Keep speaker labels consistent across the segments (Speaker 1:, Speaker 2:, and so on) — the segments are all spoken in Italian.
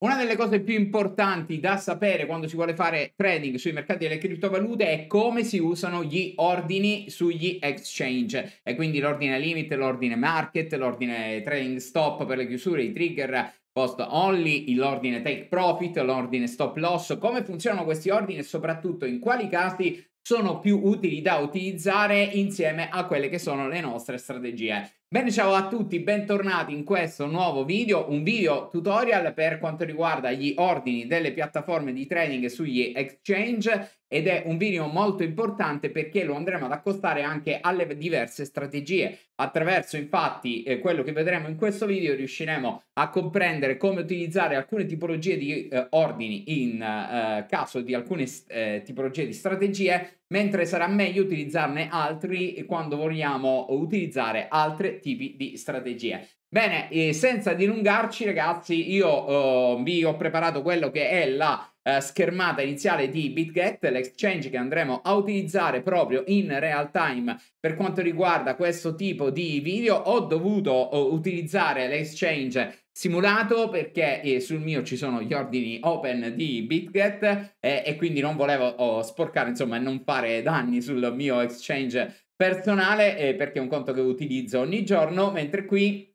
Speaker 1: Una delle cose più importanti da sapere quando si vuole fare trading sui mercati delle criptovalute è come si usano gli ordini sugli exchange e quindi l'ordine limit, l'ordine market, l'ordine trading stop per le chiusure, i trigger post only, l'ordine take profit, l'ordine stop loss, come funzionano questi ordini e soprattutto in quali casi sono più utili da utilizzare insieme a quelle che sono le nostre strategie. Bene, ciao a tutti, bentornati in questo nuovo video, un video tutorial per quanto riguarda gli ordini delle piattaforme di trading sugli exchange ed è un video molto importante perché lo andremo ad accostare anche alle diverse strategie. Attraverso infatti eh, quello che vedremo in questo video riusciremo a comprendere come utilizzare alcune tipologie di eh, ordini in eh, caso di alcune eh, tipologie di strategie mentre sarà meglio utilizzarne altri quando vogliamo utilizzare altri tipi di strategie. Bene, e senza dilungarci ragazzi, io uh, vi ho preparato quello che è la uh, schermata iniziale di BitGet, l'exchange che andremo a utilizzare proprio in real time per quanto riguarda questo tipo di video. Ho dovuto uh, utilizzare l'exchange simulato perché eh, sul mio ci sono gli ordini open di BitGet eh, e quindi non volevo oh, sporcare, insomma, non fare danni sul mio exchange personale eh, perché è un conto che utilizzo ogni giorno, mentre qui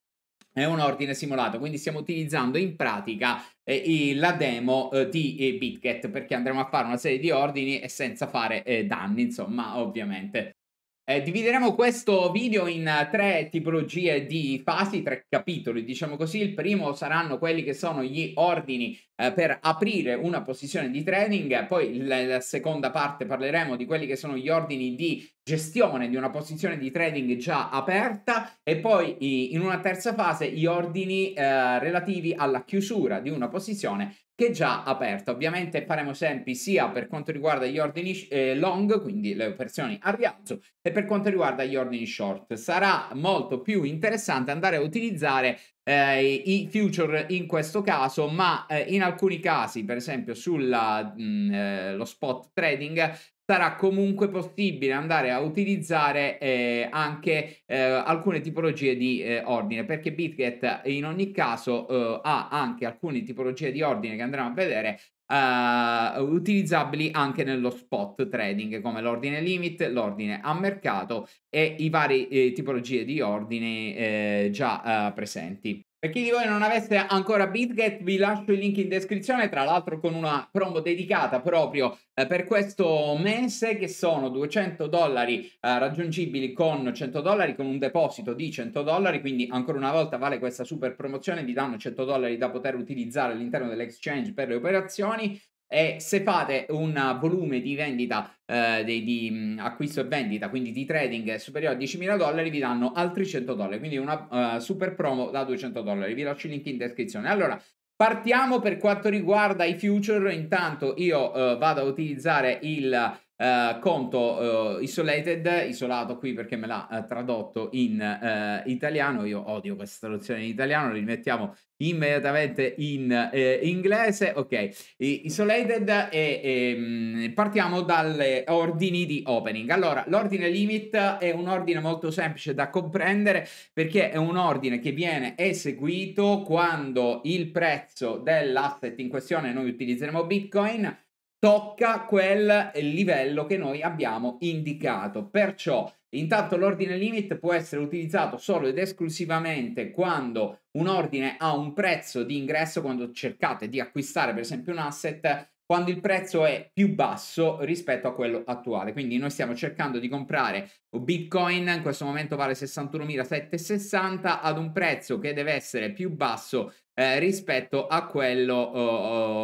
Speaker 1: è un ordine simulato, quindi stiamo utilizzando in pratica eh, la demo eh, di eh, BitGet perché andremo a fare una serie di ordini e senza fare eh, danni, insomma, ovviamente. Eh, divideremo questo video in eh, tre tipologie di fasi, tre capitoli, diciamo così. Il primo saranno quelli che sono gli ordini eh, per aprire una posizione di trading, poi la, la seconda parte parleremo di quelli che sono gli ordini di gestione di una posizione di trading già aperta e poi in una terza fase gli ordini eh, relativi alla chiusura di una posizione che è già aperta. Ovviamente faremo esempi sia per quanto riguarda gli ordini eh, long, quindi le operazioni a rialzo, e per quanto riguarda gli ordini short. Sarà molto più interessante andare a utilizzare eh, i future in questo caso, ma eh, in alcuni casi, per esempio sullo mm, eh, spot trading, sarà comunque possibile andare a utilizzare eh, anche eh, alcune tipologie di eh, ordine perché Bitget eh, in ogni caso eh, ha anche alcune tipologie di ordine che andremo a vedere Uh, utilizzabili anche nello spot trading come l'ordine limit, l'ordine a mercato e i vari eh, tipologie di ordine eh, già eh, presenti. Per chi di voi non avesse ancora BitGet vi lascio il link in descrizione, tra l'altro con una promo dedicata proprio eh, per questo mese che sono 200 dollari eh, raggiungibili con 100 dollari con un deposito di 100 dollari, quindi ancora una volta vale questa super promozione, vi danno 100 dollari da poter utilizzare all'interno dell'exchange per le operazioni, e se fate un volume di vendita, eh, di, di, mm, acquisto e vendita, quindi di trading eh, superiore a 10.000 dollari, vi danno altri 100 dollari, quindi una uh, super promo da 200 dollari. Vi lascio il link in descrizione. Allora, partiamo per quanto riguarda i future. Intanto io uh, vado a utilizzare il eh, conto uh, isolated, isolato qui perché me l'ha uh, tradotto in italiano. Io odio questa traduzione in italiano, rimettiamo immediatamente in eh, inglese. Ok, isolated e, e ehm, partiamo dalle ordini di opening. Allora, l'ordine limit è un ordine molto semplice da comprendere perché è un ordine che viene eseguito quando il prezzo dell'asset in questione, noi utilizzeremo Bitcoin, tocca quel livello che noi abbiamo indicato. Perciò Intanto l'ordine limit può essere utilizzato solo ed esclusivamente quando un ordine ha un prezzo di ingresso, quando cercate di acquistare per esempio un asset quando il prezzo è più basso rispetto a quello attuale. Quindi noi stiamo cercando di comprare Bitcoin, in questo momento vale 61.760, ad un prezzo che deve essere più basso eh, rispetto a quello oh,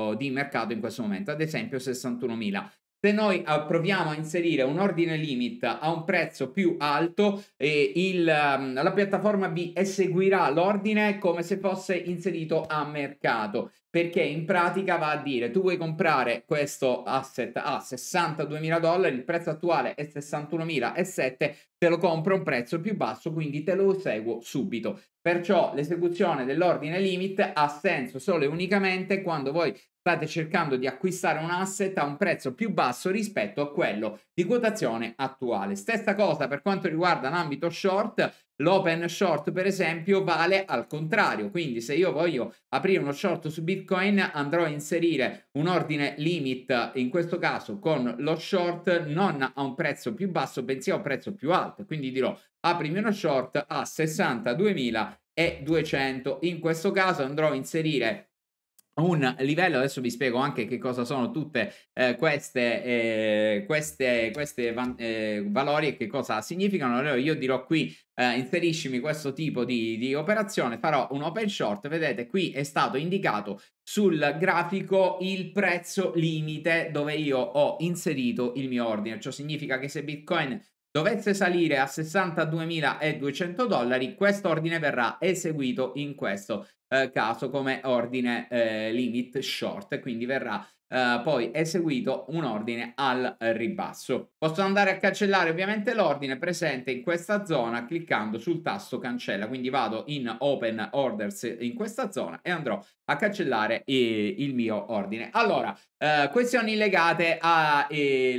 Speaker 1: oh, di mercato in questo momento, ad esempio 61.000 se noi eh, proviamo a inserire un ordine limit a un prezzo più alto, eh, il, ehm, la piattaforma vi eseguirà l'ordine come se fosse inserito a mercato perché in pratica va a dire tu vuoi comprare questo asset a 62.000 dollari, il prezzo attuale è 61.007, te lo compro a un prezzo più basso, quindi te lo eseguo subito. Perciò l'esecuzione dell'ordine limit ha senso solo e unicamente quando voi state cercando di acquistare un asset a un prezzo più basso rispetto a quello di quotazione attuale. Stessa cosa per quanto riguarda l'ambito short, l'open short per esempio vale al contrario, quindi se io voglio aprire uno short su Bitcoin andrò a inserire un ordine limit in questo caso con lo short non a un prezzo più basso, bensì a un prezzo più alto, quindi dirò aprimi uno short a 62.200, in questo caso andrò a inserire un livello, adesso vi spiego anche che cosa sono tutte eh, queste, eh, queste, queste van- eh, valori e che cosa significano. Allora io dirò qui eh, inseriscimi questo tipo di, di operazione, farò un open short, vedete qui è stato indicato sul grafico il prezzo limite dove io ho inserito il mio ordine, ciò significa che se Bitcoin dovesse salire a 62.200 dollari, questo ordine verrà eseguito in questo eh, caso come ordine eh, limit short, quindi verrà eh, poi eseguito un ordine al ribasso. Posso andare a cancellare ovviamente l'ordine presente in questa zona cliccando sul tasto cancella, quindi vado in open orders in questa zona e andrò a cancellare eh, il mio ordine. Allora, eh, questioni legate alle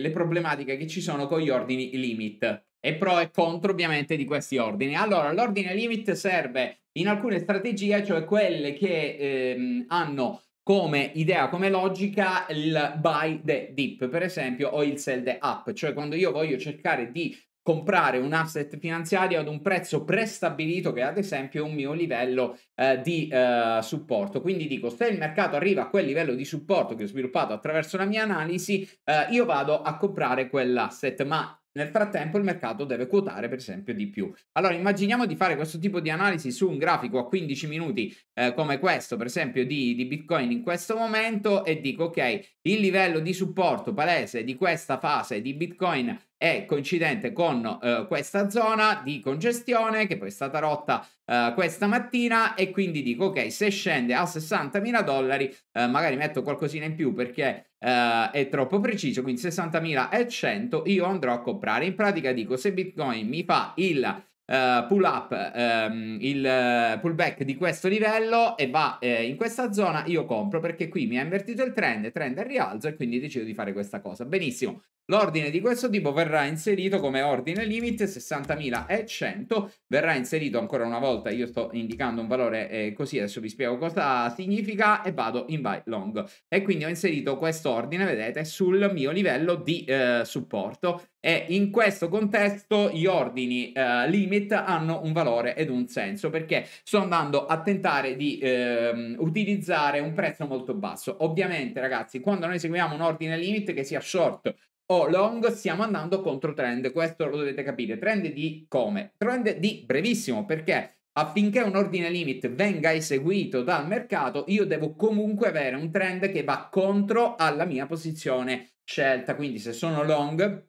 Speaker 1: eh, problematiche che ci sono con gli ordini limit e pro e contro ovviamente di questi ordini. Allora, l'ordine limit serve in alcune strategie, cioè quelle che ehm, hanno come idea, come logica il buy the dip, per esempio, o il sell the up, cioè quando io voglio cercare di comprare un asset finanziario ad un prezzo prestabilito che ad esempio è un mio livello eh, di eh, supporto. Quindi dico, se il mercato arriva a quel livello di supporto che ho sviluppato attraverso la mia analisi, eh, io vado a comprare quell'asset, ma nel frattempo il mercato deve quotare per esempio di più. Allora immaginiamo di fare questo tipo di analisi su un grafico a 15 minuti eh, come questo per esempio di, di, Bitcoin in questo momento e dico ok il livello di supporto palese di questa fase di Bitcoin è coincidente con eh, questa zona di congestione che poi è stata rotta eh, questa mattina e quindi dico ok se scende a 60.000 dollari eh, magari metto qualcosina in più perché Uh, è troppo preciso, quindi 60.000 e 100 io andrò a comprare. In pratica dico se Bitcoin mi fa il uh, pull up, um, il uh, eh, pullback di questo livello e va eh, in questa zona, io compro perché qui mi ha invertito il trend, trend al rialzo e quindi decido di fare questa cosa. Benissimo. L'ordine di questo tipo verrà inserito come ordine limit 60.100, verrà inserito ancora una volta, io sto indicando un valore eh, così, adesso vi spiego cosa significa e vado in buy long. E quindi ho inserito questo ordine, vedete, sul mio livello di eh, supporto e in questo contesto gli ordini eh, limit hanno un valore ed un senso perché sto andando a tentare di ehm, utilizzare un prezzo molto basso. Ovviamente ragazzi, quando noi seguiamo un ordine limit che sia short o long stiamo andando contro trend, questo lo dovete capire. Trend di come? Trend di brevissimo, perché affinché un ordine limit venga eseguito dal mercato, io devo comunque avere un trend che va contro alla mia posizione scelta. Quindi se sono long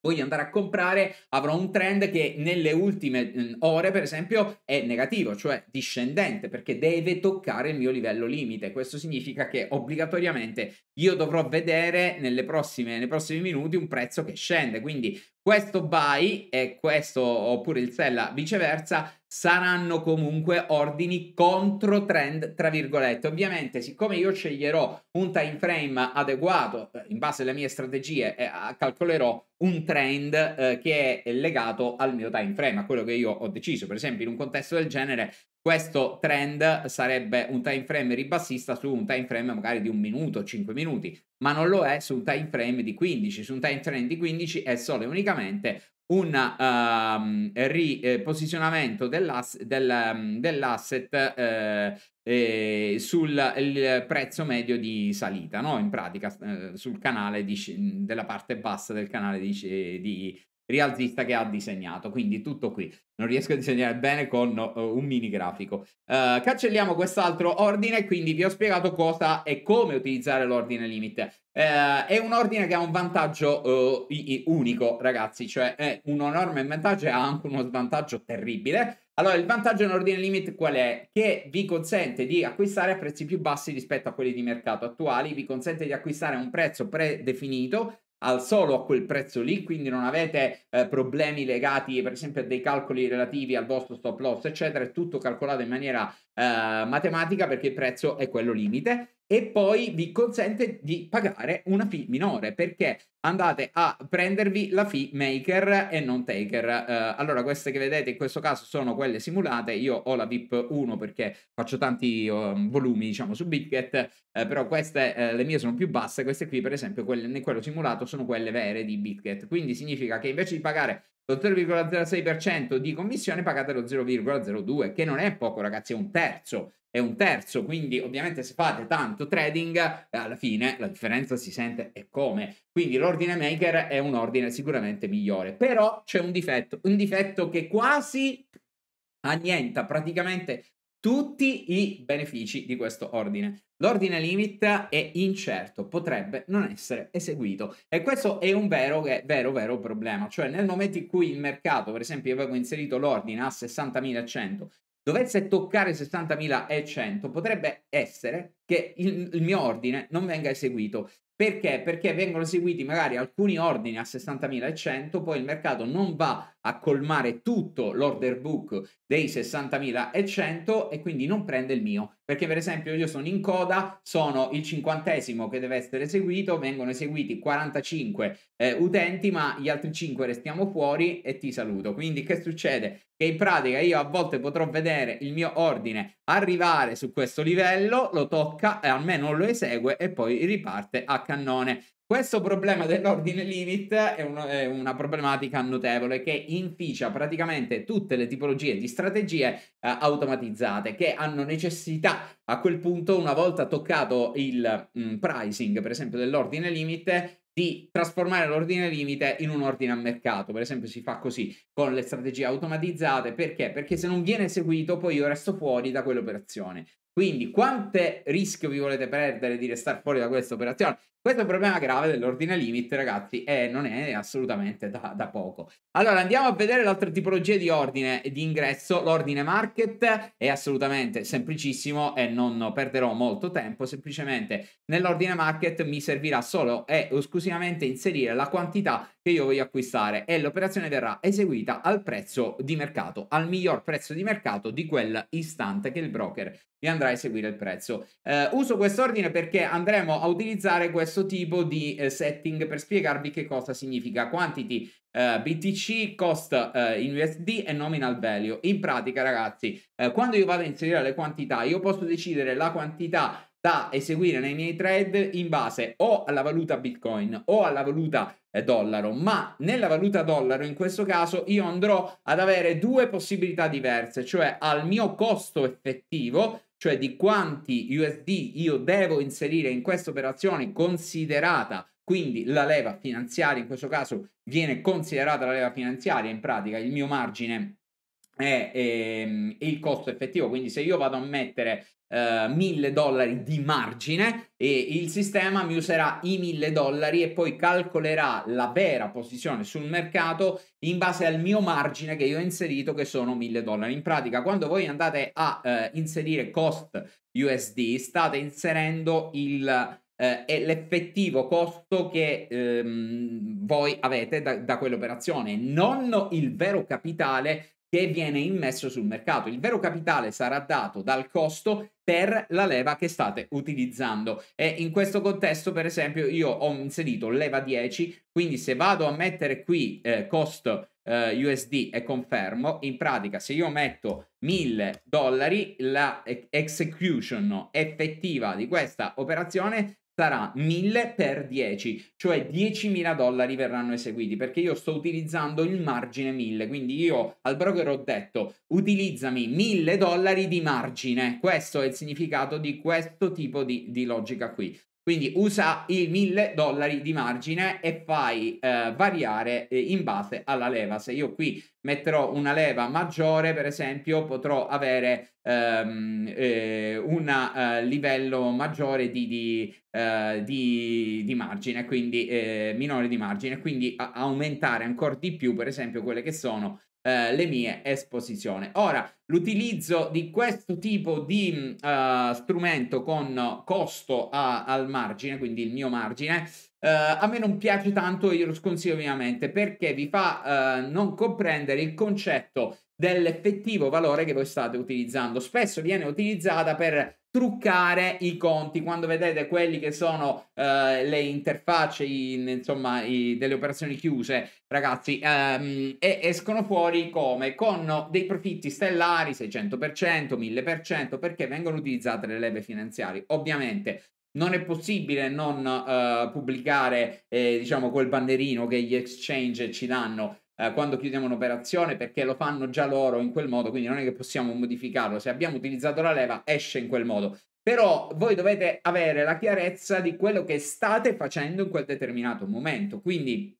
Speaker 1: voglio andare a comprare, avrò un trend che nelle ultime mhmm, ore, per esempio, è negativo, cioè discendente, perché deve toccare il mio livello limite. Questo significa che obbligatoriamente io dovrò vedere nelle prossime, nei prossimi minuti un prezzo che scende. Quindi questo buy e questo, oppure il sell viceversa, saranno comunque ordini contro trend, tra virgolette. Ovviamente, siccome io sceglierò un time frame adeguato eh, in base alle mie strategie, eh, calcolerò un trend eh, che è legato al mio time frame, a quello che io ho deciso. Per esempio, in un contesto del genere, questo trend sarebbe un time frame ribassista su un time frame magari di un minuto, 5 minuti, ma non lo è su un time frame di 15. Su un time frame di 15 è solo e unicamente un uh, ehm, riposizionamento eh, dell'ass- del, um, dell'asset eh, eh, sul prezzo medio di salita, no? in pratica eh, sul canale di, della parte bassa del canale di, di rialzista che ha disegnato. Quindi tutto qui. Non riesco a disegnare bene con uh, un mini grafico. Uh, cancelliamo quest'altro ordine, quindi vi ho spiegato cosa e come utilizzare l'ordine limit. Uh, eh, è un ordine che ha un vantaggio unico, ragazzi, cioè è un enorme vantaggio e ha anche uno svantaggio terribile. Allora, il vantaggio in ordine limit qual è? Che vi consente di acquistare a prezzi più bassi rispetto a quelli di mercato attuali, vi consente di acquistare a un prezzo predefinito al solo a quel prezzo lì, quindi non avete eh, problemi legati per esempio a dei calcoli relativi al vostro stop loss, eccetera, è tutto calcolato in maniera eh, matematica perché il prezzo è quello limite e poi vi consente di pagare una fee minore perché andate a prendervi la fee maker e non taker. Eh, allora queste che vedete in questo caso sono quelle simulate, io ho la VIP 1 perché faccio tanti um, volumi diciamo su Bitget, eh, però queste eh, le mie sono più basse, queste qui per esempio quelle, in quello simulato sono quelle vere di Bitget, quindi significa che invece di pagare lo 0,06% di commissione pagate lo 0,02 che non è poco ragazzi è un terzo è un terzo, quindi ovviamente se fate tanto trading, eh, alla fine la differenza si sente e come. Quindi l'ordine maker è un ordine sicuramente migliore, però c'è un difetto, un difetto che quasi annienta praticamente tutti i benefici di questo ordine. L'ordine limit è incerto, potrebbe non essere eseguito e questo è un vero, vero, vero problema, cioè nel momento in cui il mercato, per esempio avevo inserito l'ordine a 60.100 dovesse toccare 60.100 potrebbe essere che il, il mio ordine non venga eseguito. Perché? Perché vengono eseguiti magari alcuni ordini a 60.100, poi il mercato non va a colmare tutto l'order book dei 60.100 e quindi non prende il mio. Perché per esempio io sono in coda, sono il cinquantesimo che deve essere eseguito, vengono eseguiti 45 eh, utenti, ma gli altri 5 restiamo fuori e ti saluto. Quindi che succede? Che in pratica io a volte potrò vedere il mio ordine arrivare su questo livello, lo tocco blocca, eh, almeno lo esegue e poi riparte a cannone. Questo problema dell'ordine limit è, uno, è, una problematica notevole che inficia praticamente tutte le tipologie di strategie eh, automatizzate che hanno necessità a quel punto, una volta toccato il mh, mm, pricing, per esempio, dell'ordine limit, di trasformare l'ordine limite in un ordine a mercato. Per esempio, si fa così con le strategie automatizzate perché? Perché se non viene eseguito, poi io resto fuori da quell'operazione. Quindi quante rischio vi volete perdere di restare fuori da questa operazione? Questo è un problema grave dell'ordine limit, ragazzi, e non è assolutamente da, da poco. Allora, andiamo a vedere l'altra tipologia di ordine di ingresso. L'ordine market è assolutamente semplicissimo e non perderò molto tempo. Semplicemente nell'ordine market mi servirà solo e esclusivamente inserire la quantità che io voglio acquistare e l'operazione verrà eseguita al prezzo di mercato, al miglior prezzo di mercato di quel istante che il broker mi andrà a eseguire il prezzo. Eh, uso quest'ordine perché andremo a utilizzare questo questo tipo di eh, setting per spiegarvi che cosa significa quantity eh, BTC, cost eh, in USD e nominal value. In pratica, ragazzi, eh, quando io vado a inserire le quantità, io posso decidere la quantità da eseguire nei miei trade in base o alla valuta Bitcoin o alla valuta eh, dollaro, ma nella valuta dollaro in questo caso io andrò ad avere due possibilità diverse, cioè al mio costo effettivo cioè di quanti USD io devo inserire in questa operazione considerata, quindi la leva finanziaria, in questo caso viene considerata la leva finanziaria, in pratica il mio margine è, è, ehm, è il costo effettivo. Quindi se io vado a mettere Uh, eh, 1000 dollari di margine e il sistema mi userà i 1000 dollari e poi calcolerà la vera posizione sul mercato in base al mio margine che io ho inserito che sono 1000 dollari. In pratica quando voi andate a uh, inserire cost USD state inserendo il eh, l'effettivo costo che ehm, voi avete da, da, quell'operazione, non il vero capitale che viene immesso sul mercato. Il vero capitale sarà dato dal costo per la leva che state utilizzando e in questo contesto per esempio io ho inserito leva 10 quindi se vado a mettere qui eh, costo eh, USD e confermo in pratica se io metto 1000 dollari la execution effettiva di questa operazione sarà 1000 per 10, cioè 10.000 dollari verranno eseguiti perché io sto utilizzando il margine 1000, quindi io al broker ho detto utilizzami 1000 dollari di margine, questo è il significato di questo tipo di, di logica qui. Quindi usa i 1000 dollari di margine e fai eh, variare eh, in base alla leva. Se io qui metterò una leva maggiore, per esempio, potrò avere ehm, eh, un eh, livello maggiore di, di, eh, di, di margine, quindi eh, minore di margine, quindi aumentare ancora di più, per esempio, quelle che sono eh, le mie esposizioni. Ora, l'utilizzo di questo tipo di uh, strumento con costo a, al margine, quindi il mio margine, Uh, a me non piace tanto, io lo sconsiglio ovviamente perché vi fa uh, non comprendere il concetto dell'effettivo valore che voi state utilizzando. Spesso viene utilizzata per truccare i conti quando vedete quelli che sono eh, le interfacce in, insomma i, delle operazioni chiuse ragazzi ehm, e escono fuori come con dei profitti stellari 600% 1000% perché vengono utilizzate le leve finanziarie ovviamente non è possibile non eh, pubblicare eh, diciamo quel banderino che gli exchange ci danno eh, quando chiudiamo un'operazione perché lo fanno già loro in quel modo, quindi non è che possiamo modificarlo. Se abbiamo utilizzato la leva esce in quel modo. Però voi dovete avere la chiarezza di quello che state facendo in quel determinato momento. Quindi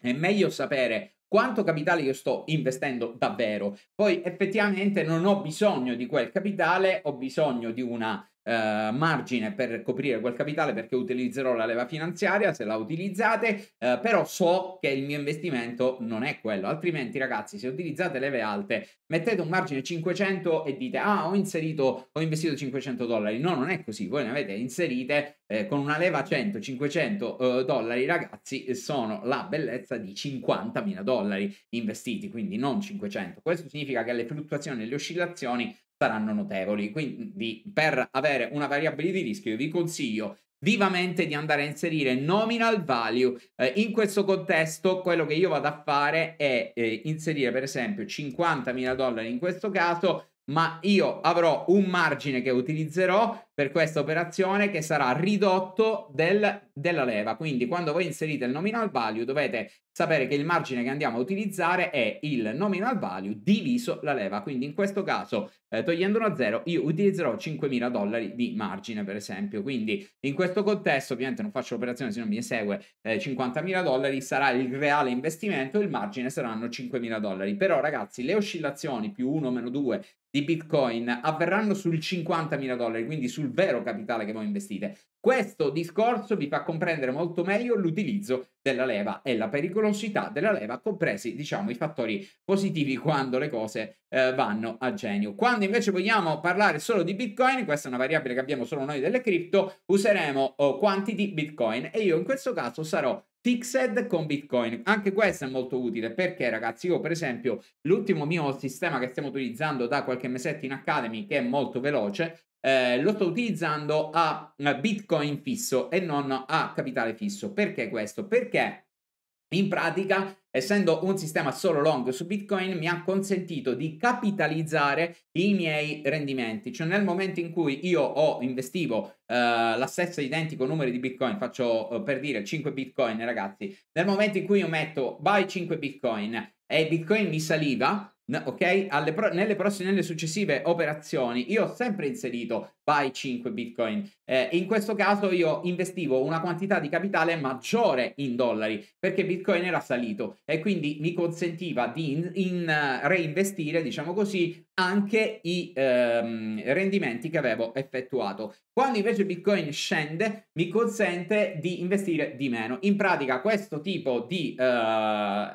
Speaker 1: è meglio sapere quanto capitale io sto investendo davvero. Poi effettivamente non ho bisogno di quel capitale, ho bisogno di una eh, margine per coprire quel capitale perché utilizzerò la leva finanziaria se la utilizzate, eh, però so che il mio investimento non è quello, altrimenti ragazzi se utilizzate leve alte mettete un margine 500 e dite ah ho inserito, ho investito 500 dollari, no non è così, voi ne avete inserite eh, con una leva 100, 500 eh, dollari ragazzi sono la bellezza di 50.000 dollari investiti, quindi non 500, questo significa che le fluttuazioni e le oscillazioni saranno notevoli. Quindi per avere una variabile di rischio vi consiglio vivamente di andare a inserire nominal value. Eh, in questo contesto quello che io vado a fare è eh, inserire per esempio 50.000 dollari in questo caso ma io avrò un margine che utilizzerò per questa operazione che sarà ridotto del, della leva. Quindi quando voi inserite il nominal value dovete sapere che il margine che andiamo a utilizzare è il nominal value diviso la leva. Quindi in questo caso eh, togliendo uno zero io utilizzerò 5.000 dollari di margine per esempio. Quindi in questo contesto ovviamente non faccio l'operazione se non mi esegue eh, 50.000 dollari sarà il reale investimento e il margine saranno 5.000 dollari. Però ragazzi le oscillazioni più 1 meno 2 di Bitcoin avverranno sul 50.000 dollari, quindi sul vero capitale che voi investite. Questo discorso vi fa comprendere molto meglio l'utilizzo della leva e la pericolosità della leva, compresi diciamo i fattori positivi quando le cose eh, vanno a genio. Quando invece vogliamo parlare solo di Bitcoin, questa è una variabile che abbiamo solo noi delle cripto, useremo oh, quantity Bitcoin e io in questo caso sarò Fixed con Bitcoin. Anche questo è molto utile perché, ragazzi, io per esempio l'ultimo mio sistema che stiamo utilizzando da qualche mesetto in Academy, che è molto veloce, eh, lo sto utilizzando a Bitcoin fisso e non a capitale fisso. Perché questo? Perché in pratica, essendo un sistema solo long su Bitcoin, mi ha consentito di capitalizzare i miei rendimenti. Cioè nel momento in cui io ho investivo eh, la stessa identico numero di Bitcoin, faccio eh, per dire 5 Bitcoin ragazzi, nel momento in cui io metto buy 5 Bitcoin e Bitcoin mi saliva, No, ok? Pro- nelle prossime, nelle successive operazioni io ho sempre inserito buy 5 bitcoin. Eh, in questo caso io investivo una quantità di capitale maggiore in dollari perché bitcoin era salito e quindi mi consentiva di in- in- eh, reinvestire, diciamo così, anche i ehm, rendimenti che avevo effettuato. Quando invece bitcoin scende mi consente di investire di meno. In pratica questo tipo di eh,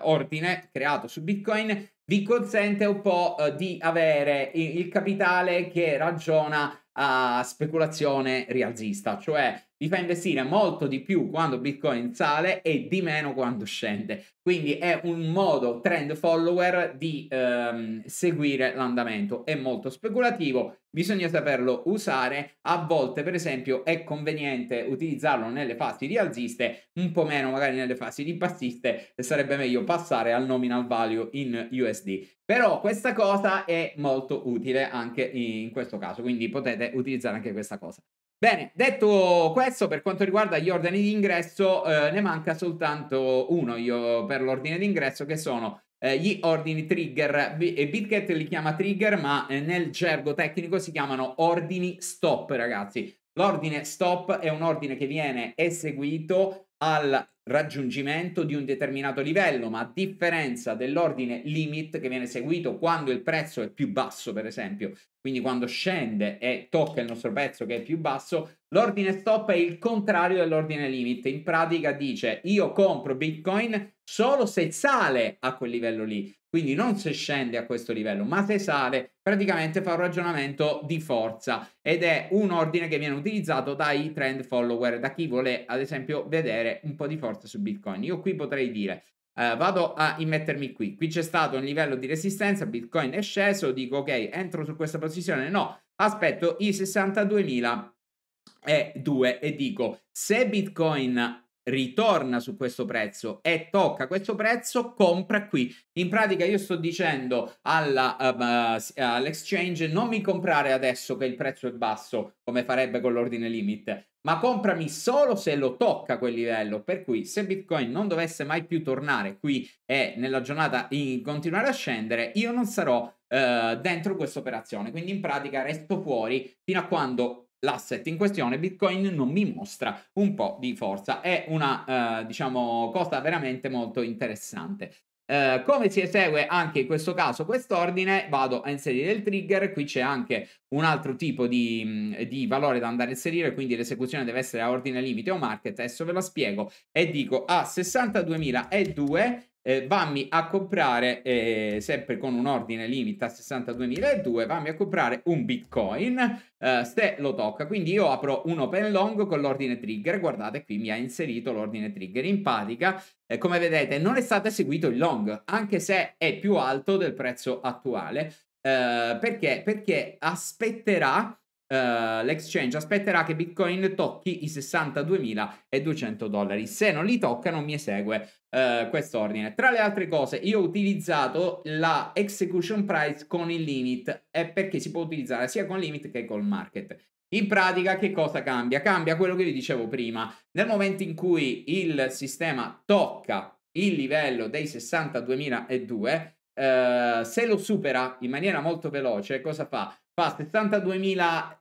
Speaker 1: ordine creato su bitcoin vi consente un po' eh, di avere il capitale che ragiona a speculazione rialzista, cioè vi fa investire molto di più quando Bitcoin sale e di meno quando scende. Quindi è un modo trend follower di ehm, seguire l'andamento. È molto speculativo, bisogna saperlo usare. A volte, per esempio, è conveniente utilizzarlo nelle fasi rialziste, un po' meno magari nelle fasi di bassiste, sarebbe meglio passare al nominal value in USD. Però questa cosa è molto utile anche in questo caso, quindi potete utilizzare anche questa cosa. Bene, detto questo, per quanto riguarda gli ordini di ingresso, eh, ne manca soltanto uno io per l'ordine di ingresso, che sono eh, gli ordini trigger. B- eh, BitGet li chiama trigger, ma eh, nel gergo tecnico si chiamano ordini stop, ragazzi. L'ordine stop è un ordine che viene eseguito al raggiungimento di un determinato livello, ma a differenza dell'ordine limit che viene eseguito quando il prezzo è più basso, per esempio, quindi quando scende e tocca il nostro prezzo che è più basso, l'ordine stop è il contrario dell'ordine limit. In pratica dice io compro Bitcoin solo se sale a quel livello lì, quindi non se scende a questo livello, ma se sale praticamente fa un ragionamento di forza ed è un ordine che viene utilizzato dai trend follower, da chi vuole ad esempio vedere un po' di forza su Bitcoin. Io qui potrei dire Uh, vado a immettermi qui. Qui c'è stato un livello di resistenza, Bitcoin è sceso, dico ok, entro su questa posizione, no, aspetto i 62.002 e dico se Bitcoin ritorna su questo prezzo e tocca questo prezzo, compra qui. In pratica io sto dicendo alla, uh, all'exchange non mi comprare adesso che il prezzo è basso, come farebbe con l'ordine limit, ma comprami solo se lo tocca quel livello. Per cui se Bitcoin non dovesse mai più tornare qui e nella giornata in, continuare a scendere, io non sarò uh, dentro questa operazione. Quindi in pratica resto fuori fino a quando l'asset in questione Bitcoin non mi mostra un po' di forza. È una, eh, diciamo, cosa veramente molto interessante. Eh, come si esegue anche in questo caso quest'ordine, vado a inserire il trigger, qui c'è anche un altro tipo di, mm, di valore da andare a inserire, quindi l'esecuzione deve essere a ordine limite o market, adesso ve lo spiego, e dico a 62.002 eh, vammi a comprare, eh, sempre con un ordine limit a 62.002, vammi a comprare un bitcoin, eh, se lo tocca. Quindi io apro un open long con l'ordine trigger, guardate qui mi ha inserito l'ordine trigger. In pratica, eh, come vedete, non è stato eseguito il long, anche se è più alto del prezzo attuale. Eh, perché? Perché aspetterà Uh, l'exchange aspetterà che Bitcoin tocchi i 62.200 dollari. Se non li tocca, non mi esegue uh, quest'ordine. Tra le altre cose, io ho utilizzato la execution price con il limit eh, perché si può utilizzare sia con limit che col market. In pratica, che cosa cambia? Cambia quello che vi dicevo prima. Nel momento in cui il sistema tocca il livello dei 62.200, Uh, eh, se lo supera in maniera molto veloce, cosa fa? Fa 62.000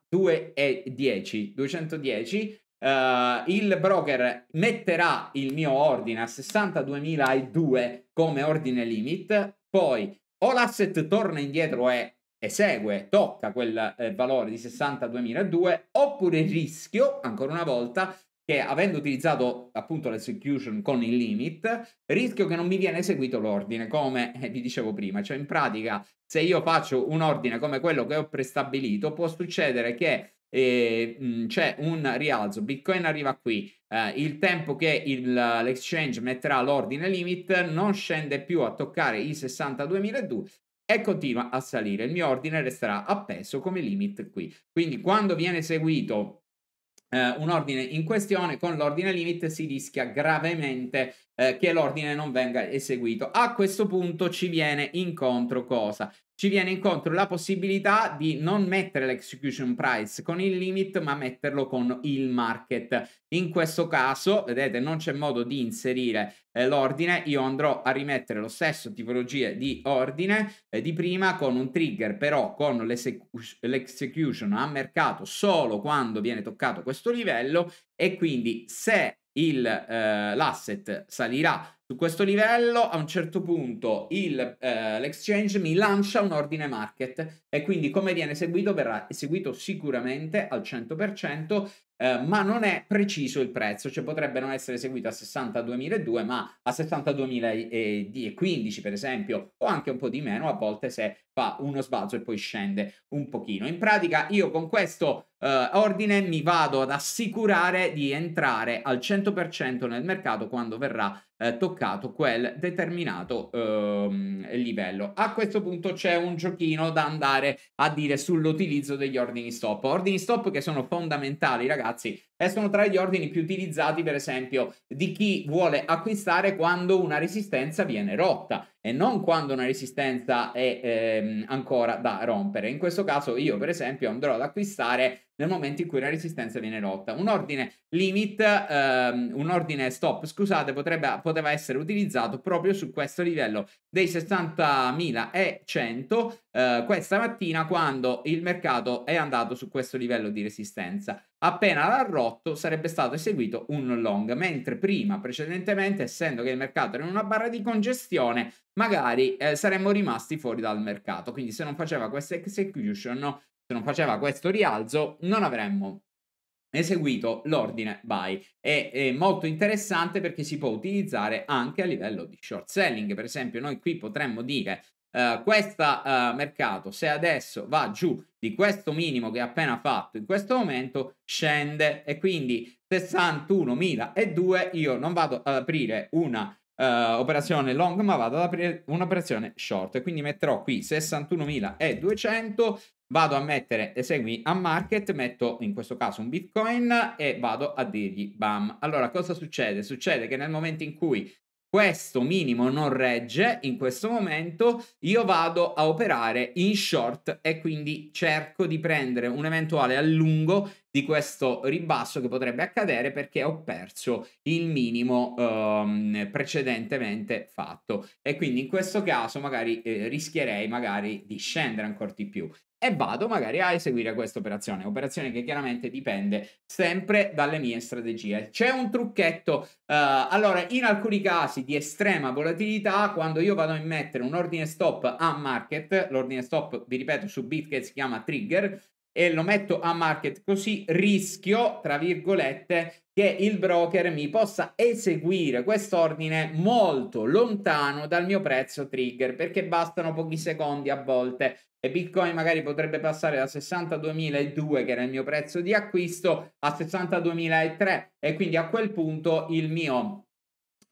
Speaker 1: e 10, 210 Uh, il broker metterà il mio ordine a 62.002 come ordine limit, poi o l'asset torna indietro e esegue, tocca quel eh, valore di 62.002, oppure il rischio, ancora una volta, che avendo utilizzato appunto l'execution con il limit, rischio che non mi viene eseguito l'ordine, come eh, vi dicevo prima. Cioè, in pratica, se io faccio un ordine come quello che ho prestabilito, può succedere che eh, c'è un rialzo, Bitcoin arriva qui, eh, il tempo che il, l'exchange metterà l'ordine limit non scende più a toccare i 62.002 e continua a salire. Il mio ordine resterà appeso come limit qui. Quindi quando viene eseguito eh, un ordine in questione con l'ordine limit si rischia gravemente eh, che l'ordine non venga eseguito. A questo punto ci viene incontro cosa? ci viene incontro la possibilità di non mettere l'execution price con il limit, ma metterlo con il market. In questo caso, vedete, non c'è modo di inserire eh, l'ordine, io andrò a rimettere lo stesso tipologia di ordine eh, di prima con un trigger, però con l'execution a mercato solo quando viene toccato questo livello e quindi se eh, l'asset eh, salirà su questo livello, a un certo punto, il, eh, l'exchange mi lancia un ordine market e quindi come viene eseguito verrà eseguito sicuramente al 100%, eh, ma non è preciso il prezzo, cioè potrebbe non essere eseguito a 62.002, ma a 62.015 per esempio, o anche un po' di meno a volte se fa uno sbalzo e poi scende un pochino. In pratica io con questo eh, ordine mi vado ad assicurare di entrare al 100% nel mercato quando verrà eh, toccato quel determinato ehm, livello. A questo punto c'è un giochino da andare a dire sull'utilizzo degli ordini stop. Ordini stop che sono fondamentali, ragazzi, e sono tra gli ordini più utilizzati, per esempio, di chi vuole acquistare quando una resistenza viene rotta e non quando una resistenza è ehm, ancora da rompere. In questo caso io per esempio andrò ad acquistare nel momento in cui la resistenza viene rotta. Un ordine limit, ehm, un ordine stop, scusate, potrebbe, poteva essere utilizzato proprio su questo livello dei 60.100 eh, questa mattina quando il mercato è andato su questo livello di resistenza. Appena l'ha rotto sarebbe stato eseguito un long, mentre prima, precedentemente, essendo che il mercato era in una barra di congestione, magari eh, saremmo rimasti fuori dal mercato. Quindi se non faceva questa execution, no? se non faceva questo rialzo, non avremmo eseguito l'ordine buy. È, è, molto interessante perché si può utilizzare anche a livello di short selling. Per esempio, noi qui potremmo dire eh, questo uh, eh, mercato, se adesso va giù di questo minimo che ha appena fatto in questo momento, scende e quindi 61.002 io non vado ad aprire una uh, operazione long, ma vado ad aprire un'operazione short. E quindi metterò qui 61.200, vado a mettere esegui a market, metto in questo caso un bitcoin e vado a dirgli bam. Allora cosa succede? Succede che nel momento in cui questo minimo non regge in questo momento, io vado a operare in short e quindi cerco di prendere un eventuale allungo di questo ribasso che potrebbe accadere perché ho perso il minimo ehm, precedentemente fatto e quindi in questo caso magari eh, rischierei magari di scendere ancora di più e vado magari a eseguire questa operazione, operazione che chiaramente dipende sempre dalle mie strategie. C'è un trucchetto, uh, allora in alcuni casi di estrema volatilità, quando io vado a mettere un ordine stop a market, l'ordine stop vi ripeto su Bitget si chiama trigger, e lo metto a market così rischio, tra virgolette, che il broker mi possa eseguire questo ordine molto lontano dal mio prezzo trigger perché bastano pochi secondi a volte e Bitcoin magari potrebbe passare da 62.002 che era il mio prezzo di acquisto a 62.003 e quindi a quel punto il mio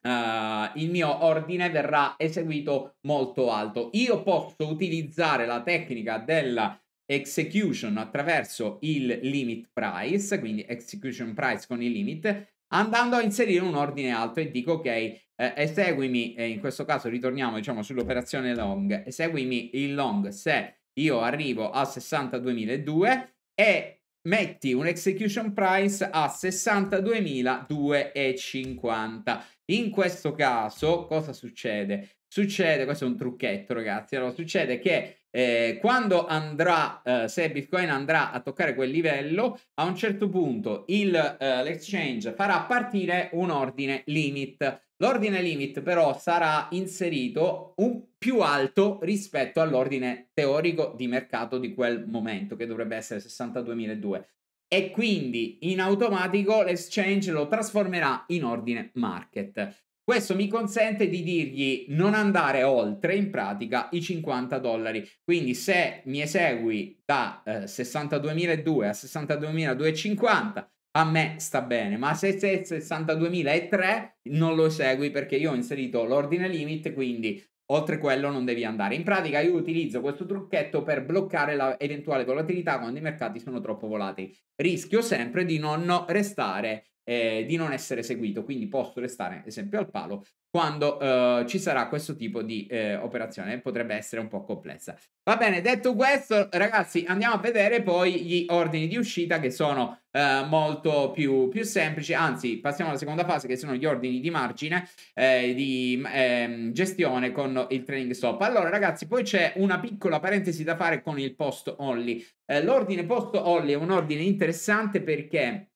Speaker 1: Uh, il mio ordine verrà eseguito molto alto. Io posso utilizzare la tecnica della execution attraverso il limit price, quindi execution price con il limit, andando a inserire un ordine alto e dico ok, eh, eseguimi, eh, in questo caso ritorniamo diciamo sull'operazione long, eseguimi il long se io arrivo a 62.002 e metti un execution price a 62.250. In questo caso cosa succede? Succede, questo è un trucchetto ragazzi, allora succede che eh, quando andrà, eh, se Bitcoin andrà a toccare quel livello, a un certo punto il, eh, l'exchange farà partire un ordine limit. L'ordine limit però sarà inserito un più alto rispetto all'ordine teorico di mercato di quel momento, che dovrebbe essere 62.002. E quindi in automatico l'exchange lo trasformerà in ordine market. Questo mi consente di dirgli non andare oltre in pratica i 50 dollari. Quindi se mi esegui da eh, 62.002 a 62.250 a me sta bene, ma se sei 62.003 non lo esegui perché io ho inserito l'ordine limit, quindi oltre quello non devi andare. In pratica io utilizzo questo trucchetto per bloccare l'eventuale volatilità quando i mercati sono troppo volatili. Rischio sempre di non restare eh, di non essere seguito, quindi posso restare ad esempio al palo quando eh, ci sarà questo tipo di eh, operazione, potrebbe essere un po' complessa. Va bene, detto questo, ragazzi, andiamo a vedere poi gli ordini di uscita che sono eh, molto più, più, semplici, anzi passiamo alla seconda fase che sono gli ordini di margine eh, di ehm, gestione con il trading stop. Allora ragazzi, poi c'è una piccola parentesi da fare con il post only. Eh, l'ordine post only è un ordine interessante perché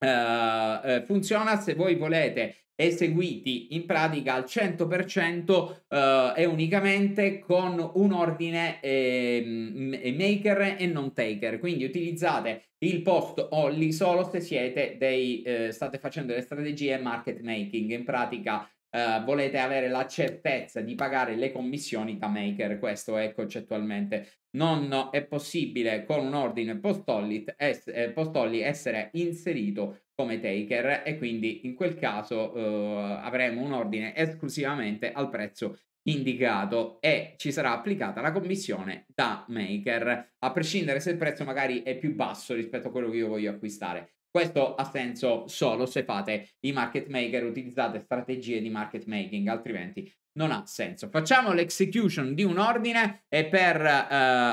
Speaker 1: Uh, funziona se voi volete eseguiti in pratica al 100% uh, e unicamente con un ordine eh, maker e non taker quindi utilizzate il post only solo se siete dei eh, state facendo le strategie market making in pratica Uh, volete avere la certezza di pagare le commissioni da maker, questo è concettualmente. Non è possibile con un ordine eh, postolli essere inserito come taker e quindi in quel caso uh, avremo un ordine esclusivamente al prezzo indicato e ci sarà applicata la commissione da maker, a prescindere se il prezzo magari è più basso rispetto a quello che io voglio acquistare. Questo ha senso solo se fate i market maker, utilizzate strategie di market making, altrimenti non ha senso. Facciamo l'execution di un ordine e per eh,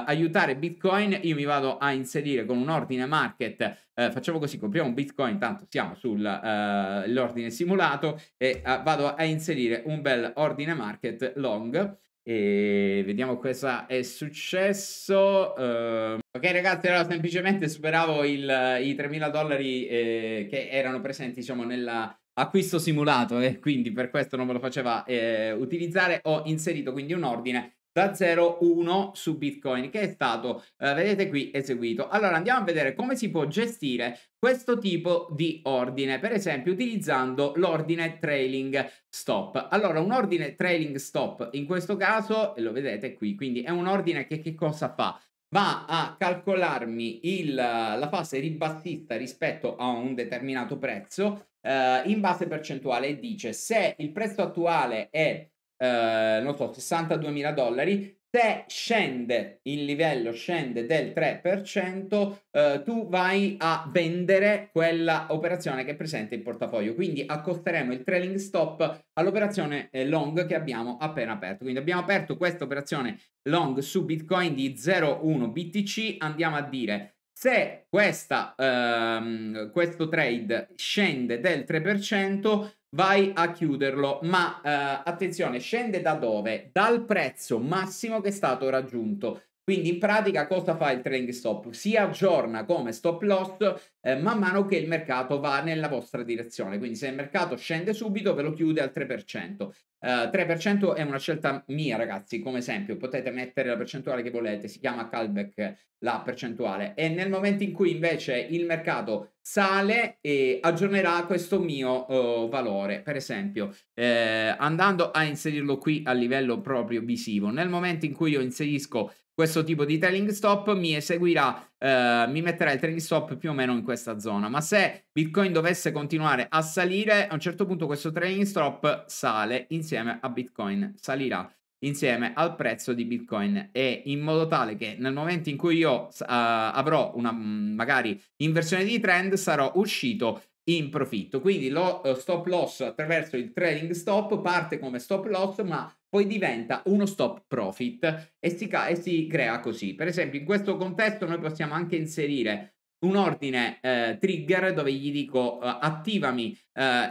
Speaker 1: aiutare Bitcoin io mi vado a inserire con un ordine market, eh, facciamo così, compriamo Bitcoin, tanto siamo sull'ordine eh, simulato e eh, vado a inserire un bel ordine market long e vediamo cosa è successo. Uh, ok, ragazzi, allora semplicemente superavo il, i 3.000 dollari eh, che erano presenti, diciamo, nell'acquisto simulato e eh, quindi per questo non me lo faceva eh, utilizzare. Ho inserito quindi un ordine da 0,1 su Bitcoin che è stato, eh, vedete qui, eseguito. Allora andiamo a vedere come si può gestire questo tipo di ordine, per esempio utilizzando l'ordine trailing stop. Allora un ordine trailing stop in questo caso, lo vedete qui, quindi è un ordine che che cosa fa? va a calcolarmi il, la fase ribassista rispetto a un determinato prezzo eh, in base percentuale e dice se il prezzo attuale è eh, non so, 62.000 dollari, se scende il livello, scende del 3%, eh, tu vai a vendere quella operazione che è presente in portafoglio. Quindi accosteremo il trailing stop all'operazione eh, long che abbiamo appena aperto. Quindi abbiamo aperto questa operazione long su Bitcoin di 0,1 BTC, andiamo a dire se questa, um, questo trade scende del 3%, vai a chiuderlo. Ma eh, attenzione, scende da dove? Dal prezzo massimo che è stato raggiunto. Quindi in pratica cosa fa il trading stop? Si aggiorna come stop loss eh, man mano che il mercato va nella vostra direzione. Quindi se il mercato scende subito ve lo chiude al 3%. Uh, 3% è una scelta mia, ragazzi, come esempio, potete mettere la percentuale che volete, si chiama callback la percentuale. E nel momento in cui invece il mercato sale e aggiornerà questo mio uh, valore, per esempio, eh, andando a inserirlo qui a livello proprio visivo, nel momento in cui io inserisco questo tipo di trailing stop mi eseguirà, eh, mi metterà il trailing stop più o meno in questa zona. Ma se Bitcoin dovesse continuare a salire, a un certo punto questo trailing stop sale insieme a Bitcoin, salirà insieme al prezzo di Bitcoin e in modo tale che nel momento in cui io uh, avrò una mm, magari inversione di trend sarò uscito in profitto. Quindi lo uh, stop loss attraverso il trailing stop parte come stop loss ma poi diventa uno stop profit e si, ca- e si crea così. Per esempio, in questo contesto noi possiamo anche inserire un ordine eh, trigger dove gli dico eh, attivami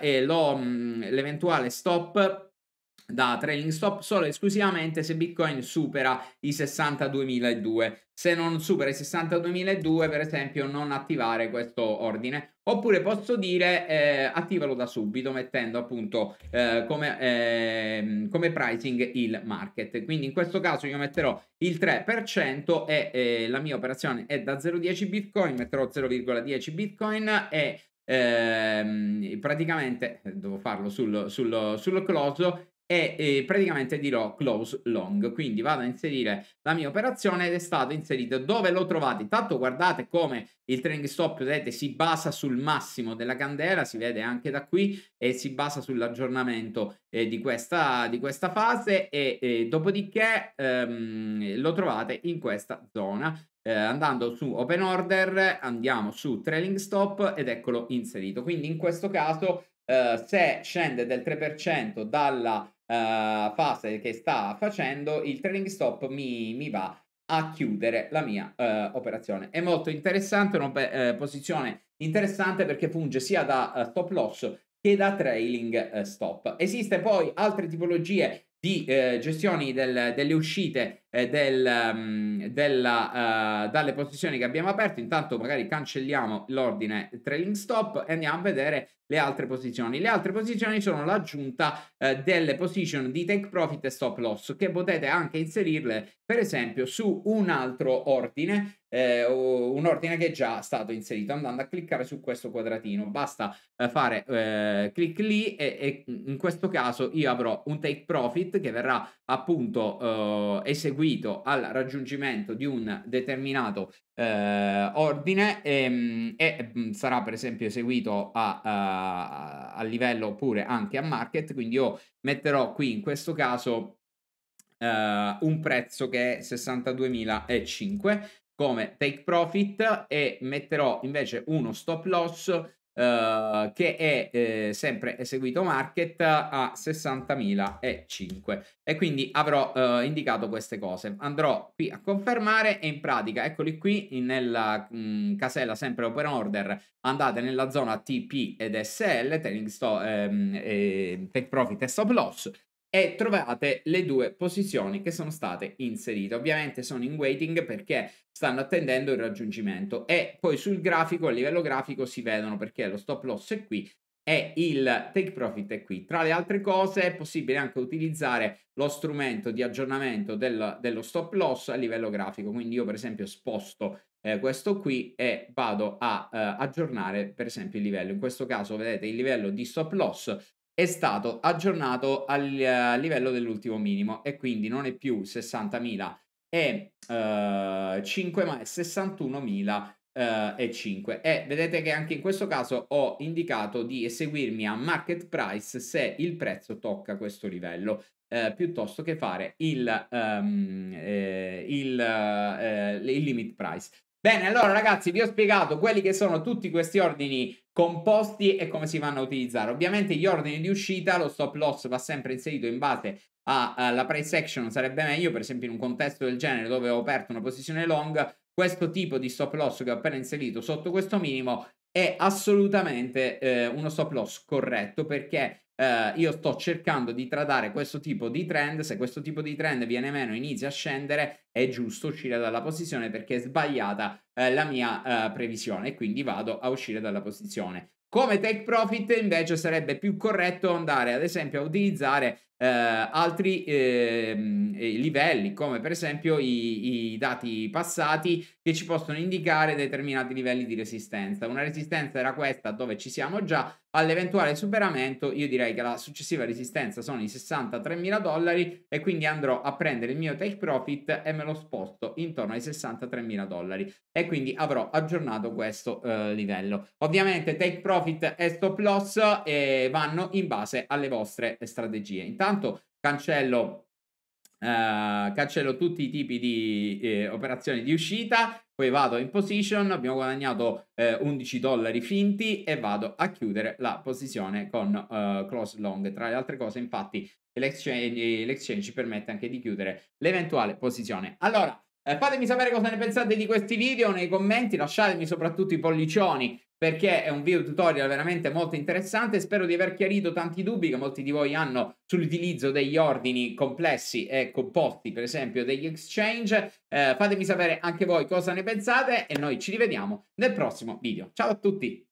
Speaker 1: eh, lo, mh, mm, l'eventuale stop da trailing stop solo e esclusivamente se Bitcoin supera i 62.002 se non supera i 62.002 per esempio non attivare questo ordine oppure posso dire eh, attivalo da subito mettendo appunto eh, come, eh, come, pricing il market quindi in questo caso io metterò il 3% e eh, la mia operazione è da 0,10 bitcoin metterò 0,10 bitcoin e Ehm, praticamente eh, devo farlo sul, sul, sul close e eh, praticamente dirò close long quindi vado a inserire la mia operazione ed è stato inserito dove lo trovate intanto guardate come il trading stop vedete si basa sul massimo della candela si vede anche da qui e si basa sull'aggiornamento eh, di, questa, di questa fase e eh, dopodiché ehm, lo trovate in questa zona eh, andando su open order andiamo su trailing stop ed eccolo inserito quindi in questo caso Uh, se scende del 3% dalla uh, eh, fase che sta facendo, il trailing stop mi, mi va a chiudere la mia uh, operazione. È molto interessante, una uh, posizione interessante perché funge sia da stop loss che da trailing stop. Esiste poi altre tipologie di gestioni del, delle uscite del, mm, della, uh, dalle posizioni che abbiamo aperto. Intanto magari cancelliamo l'ordine trailing stop e andiamo a vedere le altre posizioni. Le altre posizioni sono l'aggiunta eh, delle position di take profit e stop loss che potete anche inserirle per esempio su un altro ordine eh, un ordine che è già stato inserito andando a cliccare su questo quadratino basta eh, fare eh, clic lì e, e, in questo caso io avrò un take profit che verrà appunto eh, eseguito contribuito al raggiungimento di un determinato eh, ordine ehm, e, e, mm, sarà per esempio eseguito a, eh, a, a, livello oppure anche a market, quindi io metterò qui in questo caso eh, un prezzo che è 62.005 come take profit e metterò invece uno stop loss Uh, che è eh, sempre eseguito market a 60.005 e quindi avrò uh, indicato queste cose andrò qui a confermare e in pratica eccoli qui nella mh, mm, casella sempre open order andate nella zona TP ed SL take, sto, ehm, eh, take profit e stop loss e trovate le due posizioni che sono state inserite. Ovviamente sono in waiting perché stanno attendendo il raggiungimento e poi sul grafico, a livello grafico, si vedono perché lo stop loss è qui e il take profit è qui. Tra le altre cose è possibile anche utilizzare lo strumento di aggiornamento del, dello stop loss a livello grafico, quindi io per esempio sposto eh, questo qui e vado a eh, aggiornare per esempio il livello. In questo caso vedete il livello di stop loss è stato aggiornato al eh, livello dell'ultimo minimo e quindi non è più 60.000 eh, eh, e uh, 5 ma è 61.000 Uh, e 5 e vedete che anche in questo caso ho indicato di eseguirmi a market price se il prezzo tocca questo livello uh, piuttosto che fare il, um, eh, il, uh, eh, il limit price Bene, allora ragazzi, vi ho spiegato quelli che sono tutti questi ordini composti e come si vanno a utilizzare. Ovviamente gli ordini di uscita, lo stop loss va sempre inserito in base alla eh, price action, sarebbe meglio, per esempio in un contesto del genere dove ho aperto una posizione long, questo tipo di stop loss che ho appena inserito sotto questo minimo è assolutamente eh, uno stop loss corretto perché eh, io sto cercando di tradare questo tipo di trend, se questo tipo di trend viene meno, inizia a scendere, è giusto uscire dalla posizione perché è sbagliata eh, la mia eh, previsione quindi vado a uscire dalla posizione. Come take profit invece sarebbe più corretto andare ad esempio a utilizzare eh, altri ehm, livelli, come per esempio i, i, dati passati che ci possono indicare determinati livelli di resistenza. Una resistenza era questa dove ci siamo già, all'eventuale superamento io direi che la successiva resistenza sono i 63.000 dollari e quindi andrò a prendere il mio take profit e me lo sposto intorno ai 63.000 dollari e quindi avrò aggiornato questo eh, livello. Ovviamente take profit e stop loss eh, vanno in base alle vostre strategie. Intanto intanto cancello, eh, cancello tutti i tipi di eh, operazioni di uscita, poi vado in position, abbiamo guadagnato eh, 11 dollari finti e vado a chiudere la posizione con eh, close long. Tra le altre cose, infatti, l'exchange, l'exchange ci permette anche di chiudere l'eventuale posizione. Allora, eh, fatemi sapere cosa ne pensate di questi video nei commenti, lasciatemi soprattutto i pollicioni perché è un video tutorial veramente molto interessante. Spero di aver chiarito tanti dubbi che molti di voi hanno sull'utilizzo degli ordini complessi e composti, per esempio degli exchange. Eh, fatemi sapere anche voi cosa ne pensate e noi ci rivediamo nel prossimo video. Ciao a tutti!